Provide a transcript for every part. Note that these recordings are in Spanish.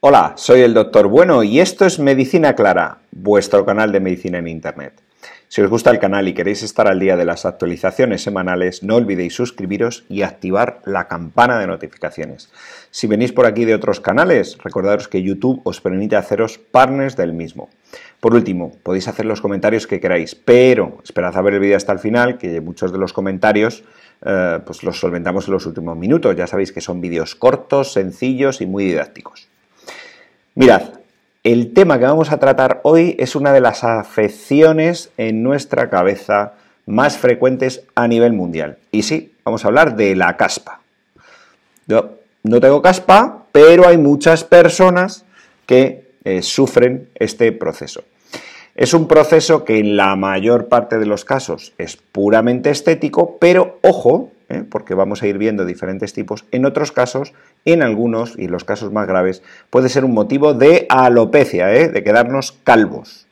Hola, soy el Doctor Bueno y esto es Medicina Clara, vuestro canal de medicina en Internet. Si os gusta el canal y queréis estar al día de las actualizaciones semanales, no olvidéis suscribiros y activar la campana de notificaciones. Si venís por aquí de otros canales, recordaros que YouTube os permite haceros partners del mismo. Por último, podéis hacer los comentarios que queráis, pero esperad a ver el vídeo hasta el final, que muchos de los comentarios eh, pues los solventamos en los últimos minutos. Ya sabéis que son vídeos cortos, sencillos y muy didácticos. Mirad, el tema que vamos a tratar hoy es una de las afecciones en nuestra cabeza más frecuentes a nivel mundial. Y sí, vamos a hablar de la caspa. Yo no tengo caspa, pero hay muchas personas que eh, sufren este proceso. Es un proceso que en la mayor parte de los casos es puramente estético, pero ojo, ¿eh? porque vamos a ir viendo diferentes tipos. En otros casos, en algunos, y en los casos más graves, puede ser un motivo de alopecia, ¿eh? de quedarnos calvos.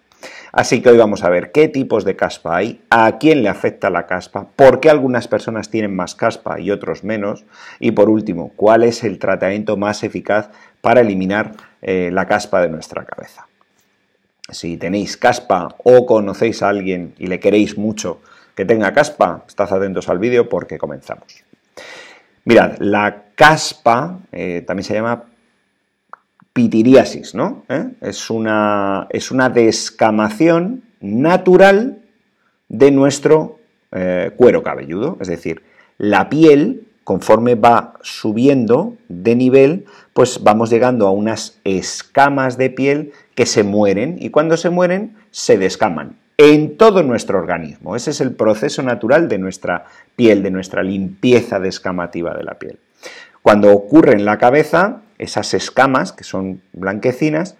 Así que hoy vamos a ver qué tipos de caspa hay, a quién le afecta la caspa, por qué algunas personas tienen más caspa y otros menos, y por último, cuál es el tratamiento más eficaz para eliminar eh, la caspa de nuestra cabeza. Si tenéis caspa o conocéis a alguien y le queréis mucho, que tenga caspa, estad atentos al vídeo porque comenzamos. Mirad, la caspa eh, también se llama pitiriasis, ¿no? ¿Eh? Es, una, es una descamación natural de nuestro eh, cuero cabelludo, es decir, la piel, conforme va subiendo de nivel, pues vamos llegando a unas escamas de piel que se mueren y cuando se mueren se descaman en todo nuestro organismo. Ese es el proceso natural de nuestra piel, de nuestra limpieza descamativa de la piel. Cuando ocurre en la cabeza, esas escamas, que son blanquecinas,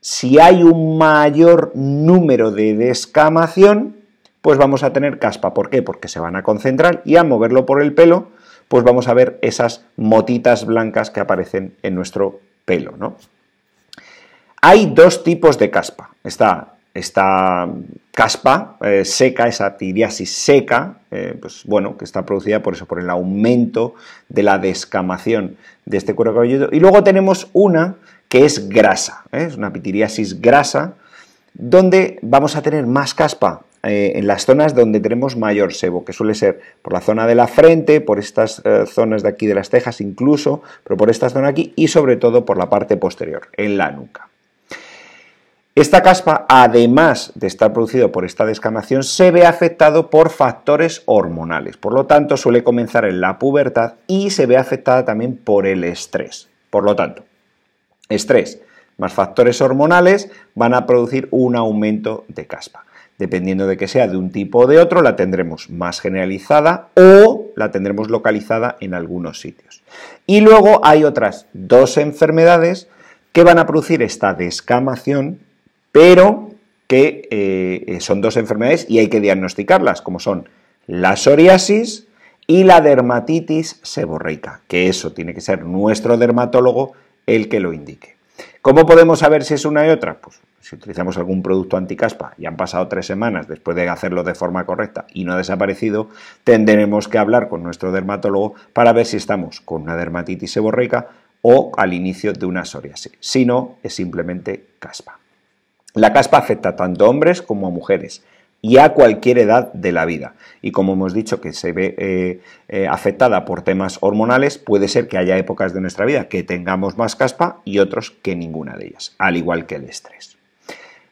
si hay un mayor número de descamación, pues vamos a tener caspa. ¿Por qué? Porque se van a concentrar y a moverlo por el pelo, pues vamos a ver esas motitas blancas que aparecen en nuestro pelo, ¿no? Hay dos tipos de caspa. Está esta caspa eh, seca, esa pitiriasis seca, eh, pues bueno, que está producida por eso, por el aumento de la descamación de este cuero cabelludo. Y luego tenemos una que es grasa, ¿eh? es una pitiriasis grasa, donde vamos a tener más caspa en las zonas donde tenemos mayor sebo, que suele ser por la zona de la frente, por estas zonas de aquí de las cejas incluso, pero por esta zona aquí y sobre todo por la parte posterior, en la nuca. Esta caspa, además de estar producida por esta descamación, se ve afectado por factores hormonales. Por lo tanto, suele comenzar en la pubertad y se ve afectada también por el estrés. Por lo tanto, estrés más factores hormonales van a producir un aumento de caspa. Dependiendo de que sea de un tipo o de otro, la tendremos más generalizada o la tendremos localizada en algunos sitios. Y luego hay otras dos enfermedades que van a producir esta descamación pero que eh, eh, son dos enfermedades y hay que diagnosticarlas, como son la psoriasis y la dermatitis seborreica, que eso tiene que ser nuestro dermatólogo el que lo indique. ¿Cómo podemos saber si es una y otra? Pues si utilizamos algún producto anticaspa y han pasado tres semanas después de hacerlo de forma correcta y no ha desaparecido, tendremos que hablar con nuestro dermatólogo para ver si estamos con una dermatitis seborreica o al inicio de una psoriasis. Si no, es simplemente caspa. La caspa afecta tanto a hombres como a mujeres y a cualquier edad de la vida. Y como hemos dicho que se ve eh, eh, afectada por temas hormonales, puede ser que haya épocas de nuestra vida que tengamos más caspa y otros que ninguna de ellas, al igual que el estrés.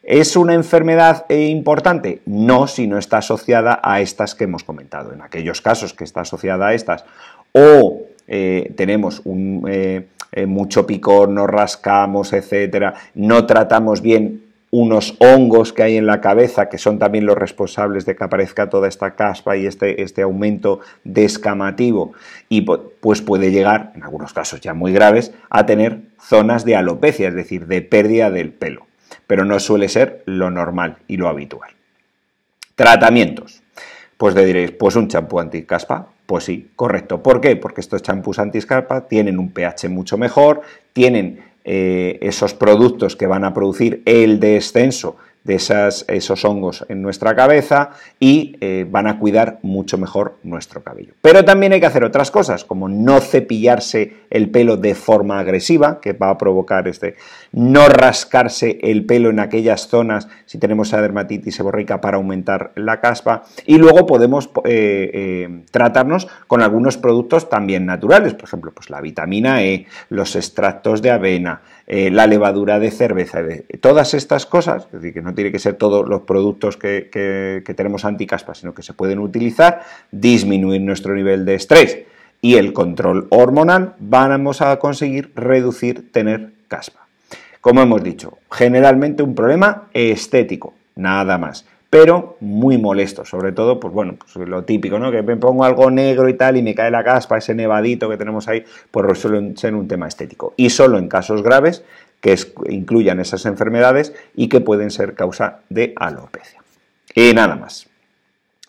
¿Es una enfermedad eh, importante? No, si no está asociada a estas que hemos comentado. En aquellos casos que está asociada a estas o tenemos un, mucho picor, nos rascamos, etcétera, no tratamos bien unos hongos que hay en la cabeza que son también los responsables de que aparezca toda esta caspa y este, este aumento descamativo y pues puede llegar, en algunos casos ya muy graves, a tener zonas de alopecia, es decir, de pérdida del pelo, pero no suele ser lo normal y lo habitual. Tratamientos. Pues le diréis, pues un champú anticaspa, pues sí, correcto. ¿Por qué? Porque estos champús anticaspa tienen un pH mucho mejor, tienen eh, esos productos que van a producir el descenso de esos hongos en nuestra cabeza y eh, van a cuidar mucho mejor nuestro cabello. Pero también hay que hacer otras cosas, como no cepillarse el pelo de forma agresiva, que va a provocar este, no rascarse el pelo en aquellas zonas si tenemos la dermatitis seborreica para aumentar la caspa y luego podemos eh, eh, tratarnos con algunos productos también naturales, por ejemplo, pues la vitamina E, los extractos de avena, la levadura de cerveza, todas estas cosas, es decir, que no tiene que ser todos los productos que, tenemos anticaspa, sino que se pueden utilizar, disminuir nuestro nivel de estrés y el control hormonal, vamos a conseguir reducir tener caspa. Como hemos dicho, generalmente un problema estético, nada más pero muy molesto, sobre todo, pues bueno, pues lo típico, ¿no? Que me pongo algo negro y tal y me cae la caspa, ese nevadito que tenemos ahí, pues resuelve ser un tema estético. Y solo en casos graves que incluyan esas enfermedades y que pueden ser causa de alopecia. Y nada más.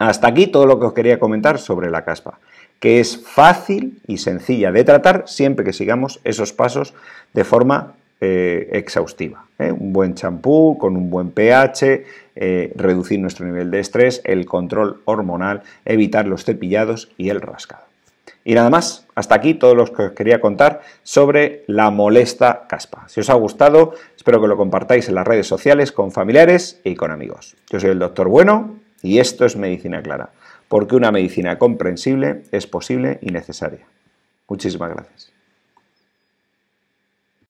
Hasta aquí todo lo que os quería comentar sobre la caspa, que es fácil y sencilla de tratar siempre que sigamos esos pasos de forma eh, exhaustiva. ¿eh? Un buen champú, con un buen pH, eh, reducir nuestro nivel de estrés, el control hormonal, evitar los cepillados y el rascado. Y nada más, hasta aquí todo lo que os quería contar sobre la molesta caspa. Si os ha gustado, espero que lo compartáis en las redes sociales con familiares y con amigos. Yo soy el doctor Bueno y esto es Medicina Clara, porque una medicina comprensible es posible y necesaria. Muchísimas gracias.